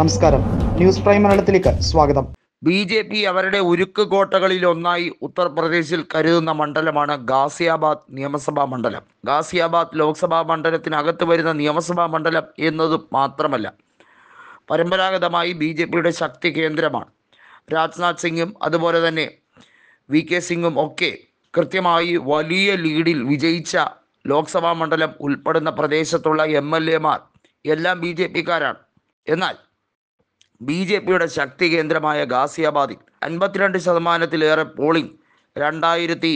നമസ്കാരം news prime മലയാളത്തിലേക്ക് സ്വാഗതം ബി ജെ പി അവരുടെ ഉരുക്ക് കോട്ടകളിൽ ഒന്നായി ഉത്തർപ്രദേശിൽ കരുതുന്ന മണ്ഡലമാണ് ഗാസിയാബാദ് നിയമസഭാ മണ്ഡലം ഗാസിയാബാദ് ലോക്സഭാ മണ്ഡലത്തിനകത്ത് വരുന്ന നിയമസഭാ മണ്ഡലം എന്നത് മാത്രമല്ല പരമ്പരാഗതമായി ബി ജെ പിയുടെ ശക്തി കേന്ദ്രമാണ് രാജ്നാഥ് സിംഗും അതുപോലെ തന്നെ വി കെ സിംഗും ഒക്കെ കൃത്യമായി വലിയ ലീഡിൽ വിജയിച്ച ലോക്സഭാ മണ്ഡലം ഉൾപ്പെടുന്ന പ്രദേശത്തുള്ള എം എൽ എമാർ എല്ലാം ബി ജെ പിക്കാരാണ് എന്നാൽ ബി ജെ പിയുടെ ശക്തി കേന്ദ്രമായ ഗാസിയാബാദിൽ അൻപത്തിരണ്ട് ശതമാനത്തിലേറെ പോളിംഗ് രണ്ടായിരത്തി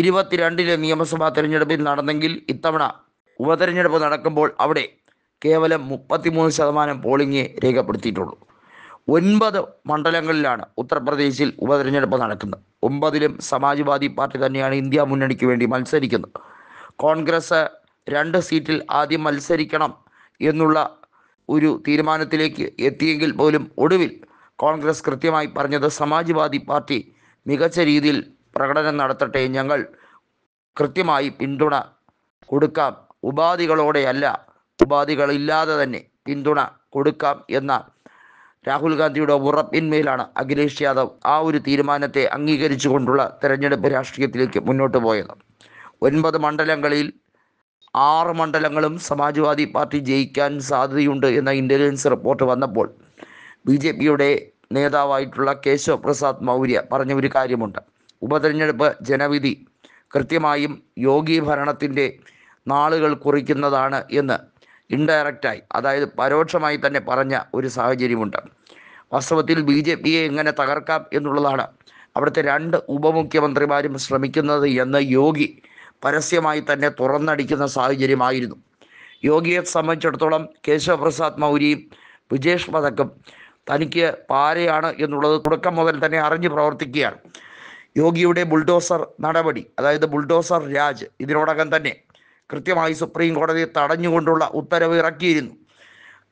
ഇരുപത്തിരണ്ടിലെ നിയമസഭാ തെരഞ്ഞെടുപ്പിൽ നടന്നെങ്കിൽ ഇത്തവണ ഉപതെരഞ്ഞെടുപ്പ് നടക്കുമ്പോൾ അവിടെ കേവലം മുപ്പത്തിമൂന്ന് ശതമാനം പോളിംഗ് രേഖപ്പെടുത്തിയിട്ടുള്ളൂ ഒൻപത് മണ്ഡലങ്ങളിലാണ് ഉത്തർപ്രദേശിൽ ഉപതെരഞ്ഞെടുപ്പ് നടക്കുന്നത് ഒമ്പതിലും സമാജ്വാദി പാർട്ടി തന്നെയാണ് ഇന്ത്യ മുന്നണിക്ക് വേണ്ടി മത്സരിക്കുന്നത് കോൺഗ്രസ് രണ്ട് സീറ്റിൽ ആദ്യം മത്സരിക്കണം എന്നുള്ള ഒരു തീരുമാനത്തിലേക്ക് എത്തിയെങ്കിൽ പോലും ഒടുവിൽ കോൺഗ്രസ് കൃത്യമായി പറഞ്ഞത് സമാജ്വാദി പാർട്ടി മികച്ച രീതിയിൽ പ്രകടനം നടത്തട്ടെ ഞങ്ങൾ കൃത്യമായി പിന്തുണ കൊടുക്കാം ഉപാധികളോടെയല്ല ഉപാധികളില്ലാതെ തന്നെ പിന്തുണ കൊടുക്കാം എന്ന രാഹുൽ ഗാന്ധിയുടെ ഉറപ്പിന്മേലാണ് അഖിലേഷ് യാദവ് ആ ഒരു തീരുമാനത്തെ അംഗീകരിച്ചുകൊണ്ടുള്ള തെരഞ്ഞെടുപ്പ് രാഷ്ട്രീയത്തിലേക്ക് മുന്നോട്ട് പോയത് ഒൻപത് മണ്ഡലങ്ങളിൽ ആറ് മണ്ഡലങ്ങളും സമാജ്വാദി പാർട്ടി ജയിക്കാൻ സാധ്യതയുണ്ട് എന്ന ഇൻ്റലിജൻസ് റിപ്പോർട്ട് വന്നപ്പോൾ ബി ജെ പിയുടെ നേതാവായിട്ടുള്ള കേശവ പ്രസാദ് മൗര്യ പറഞ്ഞ ഒരു കാര്യമുണ്ട് ഉപതെരഞ്ഞെടുപ്പ് ജനവിധി കൃത്യമായും യോഗി ഭരണത്തിൻ്റെ നാളുകൾ കുറിക്കുന്നതാണ് എന്ന് ഇൻഡയറക്റ്റായി അതായത് പരോക്ഷമായി തന്നെ പറഞ്ഞ ഒരു സാഹചര്യമുണ്ട് വാസ്തവത്തിൽ ബി ജെ പിയെ എങ്ങനെ തകർക്കാം എന്നുള്ളതാണ് അവിടുത്തെ രണ്ട് ഉപമുഖ്യമന്ത്രിമാരും ശ്രമിക്കുന്നത് എന്ന് യോഗി പരസ്യമായി തന്നെ തുറന്നടിക്കുന്ന സാഹചര്യമായിരുന്നു യോഗിയെ സംബന്ധിച്ചിടത്തോളം കേശവപ്രസാദ് മൗര്യയും വിജേഷ് പതക്കും തനിക്ക് പാരയാണ് എന്നുള്ളത് തുടക്കം മുതൽ തന്നെ അറിഞ്ഞു പ്രവർത്തിക്കുകയാണ് യോഗിയുടെ ബുൾഡോസർ നടപടി അതായത് ബുൾഡോസർ രാജ് ഇതിനോടകം തന്നെ കൃത്യമായി സുപ്രീം കോടതി തടഞ്ഞുകൊണ്ടുള്ള ഉത്തരവ് ഇറക്കിയിരുന്നു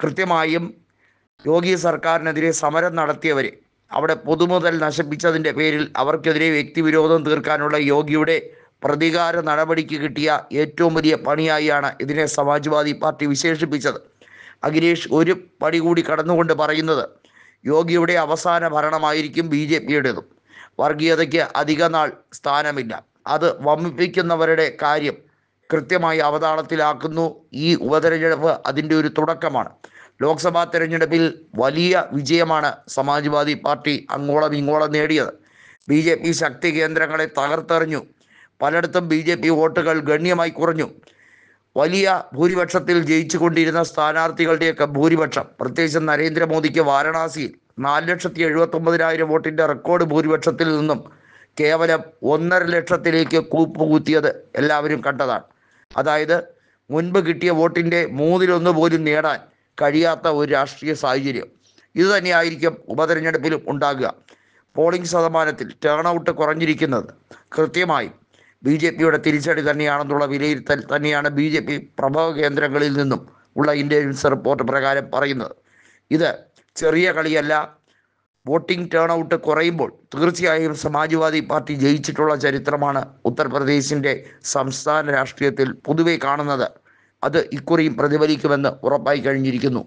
കൃത്യമായും യോഗി സർക്കാരിനെതിരെ സമരം നടത്തിയവരെ അവിടെ പൊതുമുതൽ നശിപ്പിച്ചതിൻ്റെ പേരിൽ അവർക്കെതിരെ വ്യക്തിവിരോധം തീർക്കാനുള്ള യോഗിയുടെ പ്രതികാര നടപടിക്ക് കിട്ടിയ ഏറ്റവും വലിയ പണിയായാണ് ഇതിനെ സമാജ്വാദി പാർട്ടി വിശേഷിപ്പിച്ചത് അഖിലേഷ് ഒരു പടി കൂടി കടന്നുകൊണ്ട് പറയുന്നത് യോഗിയുടെ അവസാന ഭരണമായിരിക്കും ബി ജെ പിയുടേതും വർഗീയതയ്ക്ക് അധിക നാൾ സ്ഥാനമില്ല അത് വമ്മിപ്പിക്കുന്നവരുടെ കാര്യം കൃത്യമായി അവതാളത്തിലാക്കുന്നു ഈ ഉപതെരഞ്ഞെടുപ്പ് അതിൻ്റെ ഒരു തുടക്കമാണ് ലോക്സഭാ തെരഞ്ഞെടുപ്പിൽ വലിയ വിജയമാണ് സമാജ്വാദി പാർട്ടി അങ്ങോളം ഇങ്ങോളം നേടിയത് ബി ശക്തി കേന്ദ്രങ്ങളെ തകർത്തെറിഞ്ഞു പലയിടത്തും ബി ജെ പി വോട്ടുകൾ ഗണ്യമായി കുറഞ്ഞു വലിയ ഭൂരിപക്ഷത്തിൽ ജയിച്ചു കൊണ്ടിരുന്ന സ്ഥാനാർത്ഥികളുടെയൊക്കെ ഭൂരിപക്ഷം പ്രത്യേകിച്ച് നരേന്ദ്രമോദിക്ക് വാരണാസിയിൽ നാല് ലക്ഷത്തി എഴുപത്തൊമ്പതിനായിരം വോട്ടിൻ്റെ റെക്കോർഡ് ഭൂരിപക്ഷത്തിൽ നിന്നും കേവലം ഒന്നര ലക്ഷത്തിലേക്ക് കൂപ്പ് കൂത്തിയത് എല്ലാവരും കണ്ടതാണ് അതായത് മുൻപ് കിട്ടിയ വോട്ടിൻ്റെ മൂന്നിലൊന്ന് പോലും നേടാൻ കഴിയാത്ത ഒരു രാഷ്ട്രീയ സാഹചര്യം ഇതുതന്നെയായിരിക്കും ഉപതെരഞ്ഞെടുപ്പിലും ഉണ്ടാകുക പോളിംഗ് ശതമാനത്തിൽ ടേൺ ഔട്ട് കുറഞ്ഞിരിക്കുന്നത് കൃത്യമായും ബി ജെ പിയുടെ തിരിച്ചടി തന്നെയാണെന്നുള്ള വിലയിരുത്തൽ തന്നെയാണ് ബി ജെ പി പ്രഭവ കേന്ദ്രങ്ങളിൽ നിന്നും ഉള്ള ഇൻ്റലിജൻസ് റിപ്പോർട്ട് പ്രകാരം പറയുന്നത് ഇത് ചെറിയ കളിയല്ല വോട്ടിംഗ് ടേൺ ഔട്ട് കുറയുമ്പോൾ തീർച്ചയായും സമാജ്വാദി പാർട്ടി ജയിച്ചിട്ടുള്ള ചരിത്രമാണ് ഉത്തർപ്രദേശിൻ്റെ സംസ്ഥാന രാഷ്ട്രീയത്തിൽ പൊതുവെ കാണുന്നത് അത് ഇക്കുറിയും പ്രതിഫലിക്കുമെന്ന് ഉറപ്പായി കഴിഞ്ഞിരിക്കുന്നു